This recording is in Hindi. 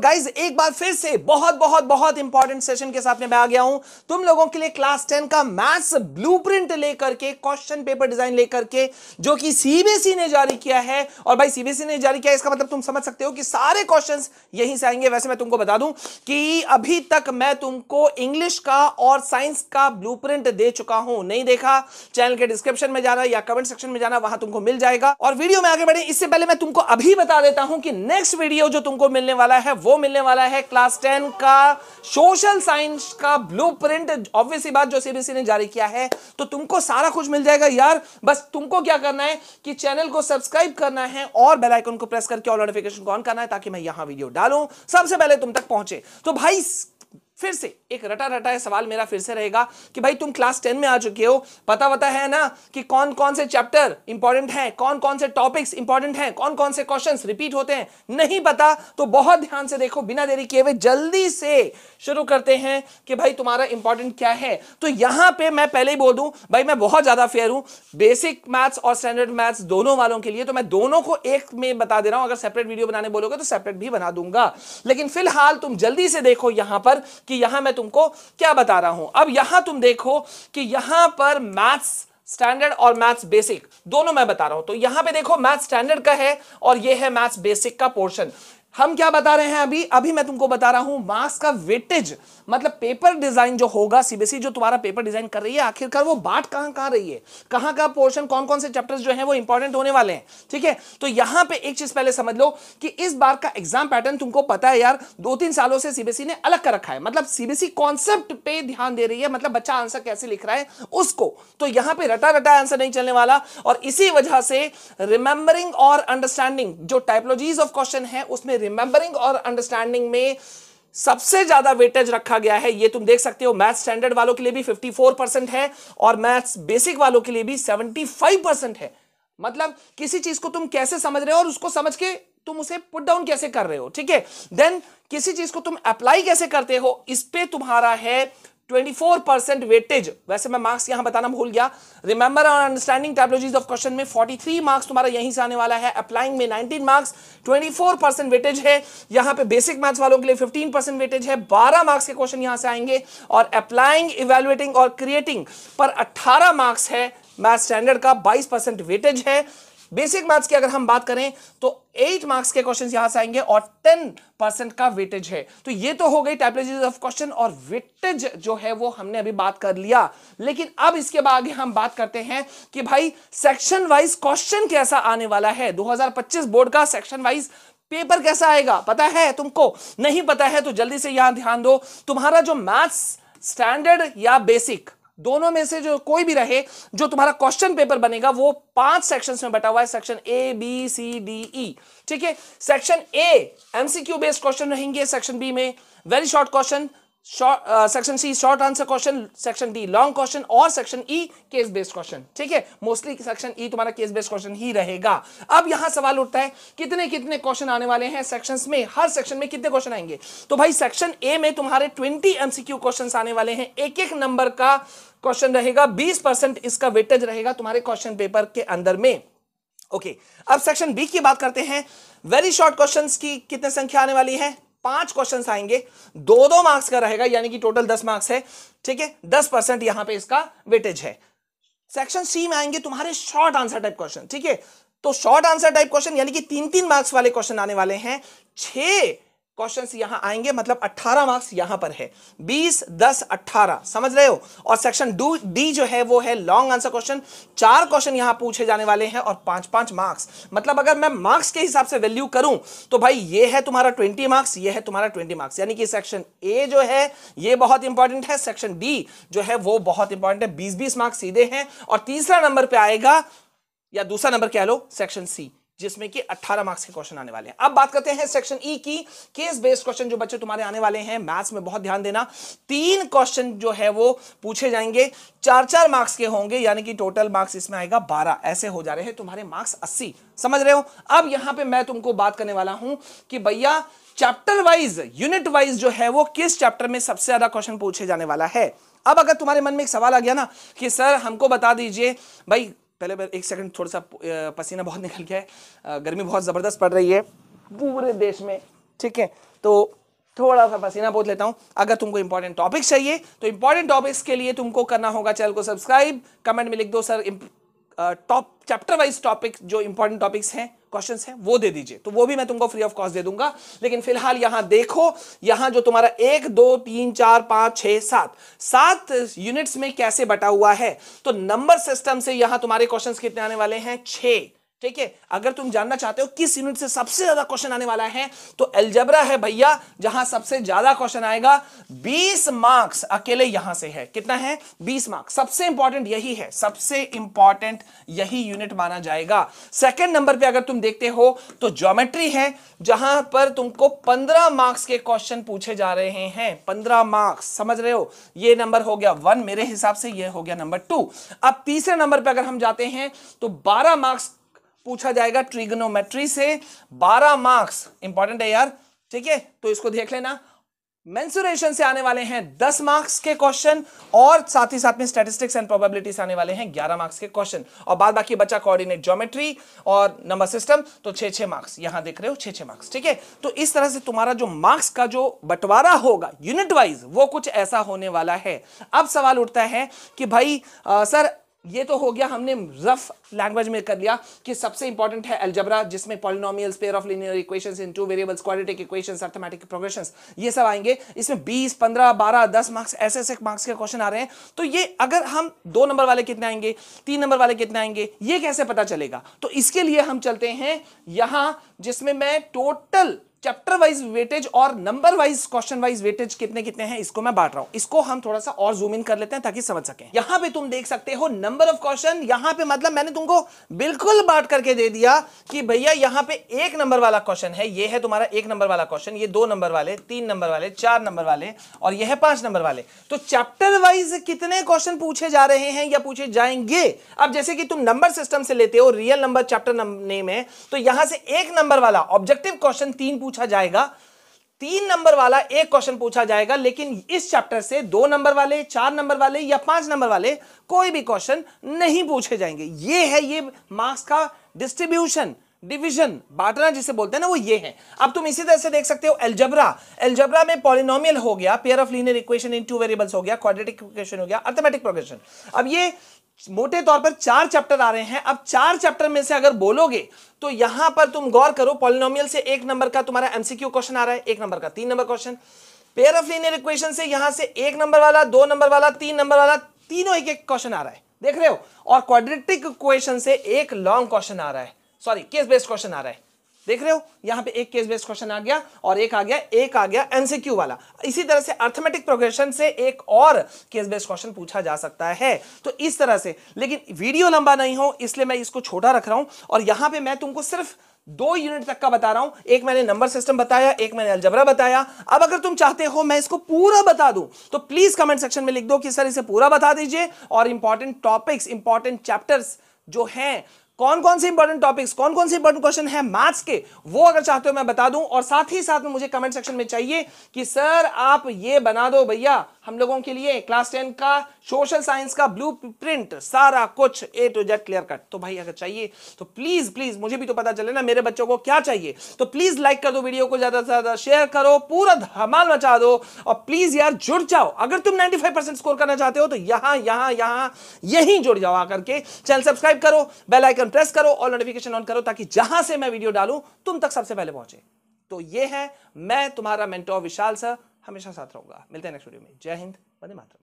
गाइस एक बार फिर से बहुत बहुत बहुत इंपॉर्टेंट सेशन के साथ में मैं आ गया हूं तुम लोगों के लिए क्लास टेन का मैथ्स ब्लूप्रिंट लेकर के क्वेश्चन पेपर डिजाइन लेकर के जो कि सीबीएसई e ने जारी किया है और भाई सीबीएसई e ने जारी किया इसका मतलब तुम समझ सकते हो कि सारे क्वेश्चन यहीं से आएंगे वैसे मैं तुमको बता दूं कि अभी तक मैं तुमको इंग्लिश का और साइंस का ब्लू दे चुका हूं नहीं देखा चैनल के डिस्क्रिप्शन में जाना या कमेंट सेक्शन में जाना वहां तुमको मिल जाएगा और वीडियो में आगे बढ़े इससे पहले मैं तुमको अभी बता देता हूं कि नेक्स्ट वीडियो जो तुमको मिलने वाला है वो मिलने वाला है क्लास टेन का सोशल साइंस का ब्लू प्रिंट ऑब्वियसली बात जो सीबीएसई ने जारी किया है तो तुमको सारा कुछ मिल जाएगा यार बस तुमको क्या करना है कि चैनल को सब्सक्राइब करना है और बेलाइकन को प्रेस करके ऑल नोटिफिकेशन को ऑन करना है ताकि मैं यहां वीडियो डालू सबसे पहले तुम तक पहुंचे तो भाई फिर से एक रटा रटा है सवाल मेरा फिर से रहेगा कि भाई तुम क्लास टेन में आ चुके हो पता वता है ना कि कौन कौन से चैप्टर इंपॉर्टेंट हैं कौन कौन से टॉपिक्स इंपॉर्टेंट हैं कौन कौन से क्वेश्चंस रिपीट होते हैं नहीं पता तो बहुत ध्यान से देखो बिना देरी किए हुए जल्दी से शुरू करते हैं कि भाई तुम्हारा इंपॉर्टेंट क्या है तो यहां पर मैं पहले ही बोल दू भाई मैं बहुत ज्यादा फेयर हूं बेसिक मैथ्स और स्टैंडर्ड मैथ्स दोनों वालों के लिए तो मैं दोनों को एक में बता दे रहा हूं अगर सेपरेट वीडियो बनाने बोलोगे तो सेपरेट भी बना दूंगा लेकिन फिलहाल तुम जल्दी से देखो यहां पर कि यहां मैं तुमको क्या बता रहा हूं अब यहां तुम देखो कि यहां पर मैथ्स स्टैंडर्ड और मैथ्स बेसिक दोनों मैं बता रहा हूं तो यहां पे देखो मैथ्स स्टैंडर्ड का है और ये है मैथ्स बेसिक का पोर्शन हम क्या बता रहे हैं अभी अभी मैं तुमको बता रहा हूं मार्क्स का वेटेज मतलब पेपर डिजाइन जो होगा सीबीएसई जो तुम्हारा पेपर डिजाइन कर रही है आखिरकार वो बाट कहां कहां रही है कहां का पोर्शन कौन कौन से चैप्टर्स जो है वो इंपॉर्टेंट होने वाले हैं ठीक है तो यहां पे एक चीज पहले समझ लो कि इस बार का एग्जाम पैटर्न तुमको पता है यार दो तीन सालों से सीबीएसई ने अलग कर रखा है मतलब सीबीएसई कॉन्सेप्ट पे ध्यान दे रही है मतलब बच्चा आंसर कैसे लिख रहा है उसको तो यहां पर रटा रटा आंसर नहीं चलने वाला और इसी वजह से रिमेंबरिंग और अंडरस्टैंडिंग जो टाइपोलॉजीज ऑफ क्वेश्चन है उसमें रिमेंबरिंग और अंडरस्टैंडिंग में सबसे ज्यादा वेटेज रखा गया है ये तुम देख सकते हो मैथ स्टैंडर्ड वालों के लिए भी 54 परसेंट है और मैथ्स बेसिक वालों के लिए भी 75 परसेंट है मतलब किसी चीज को तुम कैसे समझ रहे हो और उसको समझ के तुम उसे पुट डाउन कैसे कर रहे हो ठीक है देन किसी चीज को तुम अप्लाई कैसे करते हो इस पे तुम्हारा है 24 परसेंट वेटेज वैसे मैं मार्क्स यहां बताना भूल गया रिमेंबर और अंडरस्टैंडिंग टाइपोलॉजीज ऑफ क्वेश्चन में 43 मार्क्स तुम्हारा यहीं से आने वाला है अप्लाइंग में 19 मार्क्स 24 परसेंट वेटेज है यहां पे बेसिक मैथ्स वालों के लिए 15 परसेंट वेटेज है 12 मार्क्स के क्वेश्चन यहां से आएंगे और अप्लाइंग इवेलुएटिंग और क्रिएटिंग पर अट्ठारह मार्क्स है मैथ स्टैंडर्ड का बाईस वेटेज है बेसिक मैथ्स की अगर हम बात करें तो एट मार्क्स के क्वेश्चन यहां से आएंगे और टेन परसेंट का वेटेज है तो ये तो हो गई टाइपोलॉजी ऑफ क्वेश्चन और वेटेज जो है वो हमने अभी बात कर लिया लेकिन अब इसके बाद हम बात करते हैं कि भाई सेक्शन वाइज क्वेश्चन कैसा आने वाला है 2025 बोर्ड का सेक्शन वाइज पेपर कैसा आएगा पता है तुमको नहीं पता है तो जल्दी से यहां ध्यान दो तुम्हारा जो मैथ्स स्टैंडर्ड या बेसिक दोनों में से जो कोई भी रहे जो तुम्हारा क्वेश्चन पेपर बनेगा वो पांच सेक्शन में बटा हुआ है section A B C D E ठीक है section A MCQ based question रहेंगे सेक्शन बी में very short question section C short answer question section D long question और section E case based question ठीक है मोस्टली सेक्शन ई तुम्हारा केस बेस्ड क्वेश्चन ही रहेगा अब यहां सवाल उठता है कितने कितने क्वेश्चन आने वाले हैं सेक्शन में हर सेक्शन में कितने क्वेश्चन आएंगे तो भाई सेक्शन ए में तुम्हारे ट्वेंटी एमसीक्यू क्वेश्चन आने वाले हैं एक एक नंबर का क्वेश्चन रहेगा बीस परसेंट इसका वेटेज रहेगा तुम्हारे क्वेश्चन पेपर के अंदर में ओके okay. अब सेक्शन बी की बात करते हैं वेरी शॉर्ट क्वेश्चंस की कितने संख्या आने वाली है पांच क्वेश्चन आएंगे दो दो मार्क्स का रहेगा यानी कि टोटल दस मार्क्स है ठीक है दस परसेंट यहां पर इसका वेटेज है सेक्शन सी में आएंगे तुम्हारे शॉर्ट आंसर टाइप क्वेश्चन ठीक है तो शॉर्ट आंसर टाइप क्वेश्चन यानी कि तीन तीन मार्क्स वाले क्वेश्चन आने वाले हैं छह क्वेश्चन यहां आएंगे मतलब 18 मार्क्स यहां पर है 20 10 18 समझ रहे हो और सेक्शन डू डी जो है वो है लॉन्ग आंसर क्वेश्चन चार क्वेश्चन यहां पूछे जाने वाले हैं और पांच पांच मार्क्स मतलब अगर मैं मार्क्स के हिसाब से वैल्यू करूं तो भाई ये है तुम्हारा 20 मार्क्स ये है तुम्हारा 20 मार्क्स यानी कि सेक्शन ए जो है ये बहुत इंपॉर्टेंट है सेक्शन डी जो है वो बहुत इंपॉर्टेंट है बीस बीस मार्क्स सीधे हैं और तीसरा नंबर पर आएगा या दूसरा नंबर कह लो सेक्शन सी जिसमें कि 18 मार्क्स के क्वेश्चन आने वाले हैं अब बात करते हैं सेक्शन ई e की केस बेस्ड क्वेश्चन जो बच्चे तुम्हारे आने वाले हैं मैथ्स में बहुत ध्यान देना तीन क्वेश्चन जो है वो पूछे जाएंगे चार चार मार्क्स के होंगे यानी कि टोटल मार्क्स इसमें आएगा बारह ऐसे हो जा रहे हैं तुम्हारे मार्क्स अस्सी समझ रहे हो अब यहां पर मैं तुमको बात करने वाला हूं कि भैया चैप्टर वाइज यूनिट वाइज जो है वो किस चैप्टर में सबसे ज्यादा क्वेश्चन पूछे जाने वाला है अब अगर तुम्हारे मन में एक सवाल आ गया ना कि सर हमको बता दीजिए भाई पहले मैं एक सेकंड थोड़ा सा पसीना बहुत निकल गया है गर्मी बहुत ज़बरदस्त पड़ रही है पूरे देश में ठीक है तो थोड़ा सा पसीना बोल लेता हूँ अगर तुमको इंपॉर्टेंट टॉपिक्स चाहिए तो इंपॉर्टेंट टॉपिक्स के लिए तुमको करना होगा चैनल को सब्सक्राइब कमेंट में लिख दो sir top chapter wise topic जो इंपॉर्टेंट टॉपिक्स हैं क्वेश्चन है वो दे दीजिए तो वो भी मैं तुमको फ्री ऑफ कॉस्ट दे दूंगा लेकिन फिलहाल यहां देखो यहां जो तुम्हारा एक दो तीन चार पांच छह सात सात यूनिट्स में कैसे बटा हुआ है तो नंबर सिस्टम से यहां तुम्हारे क्वेश्चन कितने आने वाले हैं छह ठीक है अगर तुम जानना चाहते हो किस यूनिट से सबसे ज्यादा क्वेश्चन आने वाला है तो एल्जबरा है भैया जहां सबसे ज्यादा क्वेश्चन आएगा 20 मार्क्स अकेले यहां से है कितना है 20 मार्क्स सबसे इंपॉर्टेंट यही है सबसे इंपॉर्टेंट यही यूनिट माना जाएगा सेकंड नंबर पे अगर तुम देखते हो तो ज्योमेट्री है जहां पर तुमको पंद्रह मार्क्स के क्वेश्चन पूछे जा रहे हैं पंद्रह मार्क्स समझ रहे हो ये नंबर हो गया वन मेरे हिसाब से यह हो गया नंबर टू अब तीसरे नंबर पर अगर हम जाते हैं तो बारह मार्क्स पूछा जाएगा ट्रिग्नोमेट्री से बारह मार्क्स इंपॉर्टेंट है यार ठीक है तो इसको देख लेना मेंसुरेशन से आने वाले हैं 10 मार्क्स के क्वेश्चन और साथ ही साथ में स्टैटिस्टिक्स एंड प्रोबेबिलिटीज आने वाले हैं 11 मार्क्स के क्वेश्चन और बाद बाकी बचा कोऑर्डिनेट ज्योमेट्री और नंबर सिस्टम तो छः छः मार्क्स यहां देख रहे हो छः छः मार्क्स ठीक है तो इस तरह से तुम्हारा जो मार्क्स का जो बंटवारा होगा यूनिट वाइज वो कुछ ऐसा होने वाला है अब सवाल उठता है कि भाई आ, सर ये तो हो गया हमने रफ लैंग्वेज में कर लिया कि सबसे इंपॉर्टेंट है एल्जबरा जिसमें polynomial pair of linear equations in two variables quadratic equations arithmetic progressions ये सब आएंगे इसमें 20 15 12 10 मार्क्स ऐसे ऐसे मार्क्स के क्वेश्चन आ रहे हैं तो ये अगर हम दो नंबर वाले कितने आएंगे तीन नंबर वाले कितने आएंगे ये कैसे पता चलेगा तो इसके लिए हम चलते हैं यहां जिसमें मैं टोटल चैप्टर वाइज वेटेज और number wise question wise weightage कितने कितने हैं इसको मैं बांट रहा हूं इसको हम थोड़ा सा और जूम इन कर लेते हैं ताकि समझ सके यहां पे तुम देख सकते हो नंबर ऑफ क्वेश्चन यहां पे मतलब मैंने तुमको बिल्कुल बांट करके दे दिया कि भैया यहां पे एक नंबर वाला क्वेश्चन है ये है तुम्हारा एक नंबर वाला क्वेश्चन ये दो नंबर वाले तीन नंबर वाले चार नंबर वाले और यह है पांच नंबर वाले तो चैप्टर वाइज कितने क्वेश्चन पूछे जा रहे हैं या पूछे जाएंगे अब जैसे कि तुम नंबर सिस्टम से लेते हो रियल नंबर चैप्टर नेम है तो यहां से एक नंबर वाला ऑब्जेक्टिव क्वेश्चन तीन पूछा जाएगा तीन नंबर वाला एक क्वेश्चन पूछा जाएगा लेकिन इस चैप्टर से दो नंबर वाले चार नंबर वाले या पांच नंबर वाले कोई भी क्वेश्चन नहीं पूछे जाएंगे ये है ये मार्क्स का डिस्ट्रीब्यूशन डिवीजन बांटना जिसे बोलते हैं ना वो ये है अब तुम इसी तरह से देख सकते हो एल्जबरा एल्जबरा में पॉलिनोमियल हो गया pair of linear equation in two variables हो गया क्वाड्रेटिक इक्वेशन हो गया अर्थमेटिक प्रोग्रेशन अब ये मोटे तौर पर चार चैप्टर आ रहे हैं अब चार चैप्टर में से अगर बोलोगे तो यहां पर तुम गौर करो पॉलिनोमियल से एक नंबर का तुम्हारा एमसीक्यू क्वेश्चन आ रहा है एक नंबर का तीन number question pair of linear equation से यहां से एक नंबर वाला दो नंबर वाला तीन नंबर वाला तीनों एक एक क्वेश्चन आ रहा है देख रहे हो और क्वाड्रेटिक क्वेश्चन से एक लॉन्ग क्वेश्चन आ रहा है सॉरी केस बेस्ड क्वेश्चन आ रहा है देख रहे हो यहां पे एक केस बेस्ड क्वेश्चन आ गया और एक आ गया एक आ गया एनसीक्यू वाला इसी तरह से अर्थमेटिक प्रोग्रेशन से एक और केस बेस्ड क्वेश्चन पूछा जा सकता है तो इस तरह से लेकिन वीडियो लंबा नहीं हो इसलिए मैं इसको छोटा रख रहा हूं और यहां पे मैं तुमको सिर्फ दो यूनिट तक का बता रहा हूं एक मैंने नंबर सिस्टम बताया एक मैंने अलजबरा बताया अब अगर तुम चाहते हो मैं इसको पूरा बता दूं तो प्लीज कमेंट सेक्शन में लिख दो कि सर इसे पूरा बता दीजिए और इंपॉर्टेंट टॉपिक्स इंपॉर्टेंट चैप्टर्स जो हैं कौन कौन से इंपॉर्टेंट टॉपिक्स कौन कौन से इंपॉर्टेंट क्वेश्चन है मैथ्स के वो अगर चाहते हो मैं बता दूं और साथ ही साथ में मुझे कमेंट सेक्शन में चाहिए कि सर आप ये बना दो भैया हम लोगों के लिए क्लास टेन का सोशल साइंस का ब्लू प्रिंट सारा कुछ A to Z clear cut तो भाई अगर चाहिए तो प्लीज प्लीज मुझे भी तो पता चले ना मेरे बच्चों को क्या चाहिए तो प्लीज लाइक कर दो वीडियो को ज्यादा से ज्यादा शेयर करो पूरा धमाल मचा दो और प्लीज यार जुड़ जाओ अगर तुम नाइनटी स्कोर करना चाहते हो तो यहां यहां यहां यही जुड़ जाओ आकर के चैनल सब्सक्राइब करो बेलाइकन प्रेस करो और नोटिफिकेशन ऑन करो ताकि जहां से मैं वीडियो डालू तुम तक सबसे पहले पहुंचे तो ये है मैं तुम्हारा मेंटोर विशाल सर हमेशा साथ रहूँगा मिलते हैं नेक्स्ट वीडियो में जय हिंद वंदे मातरम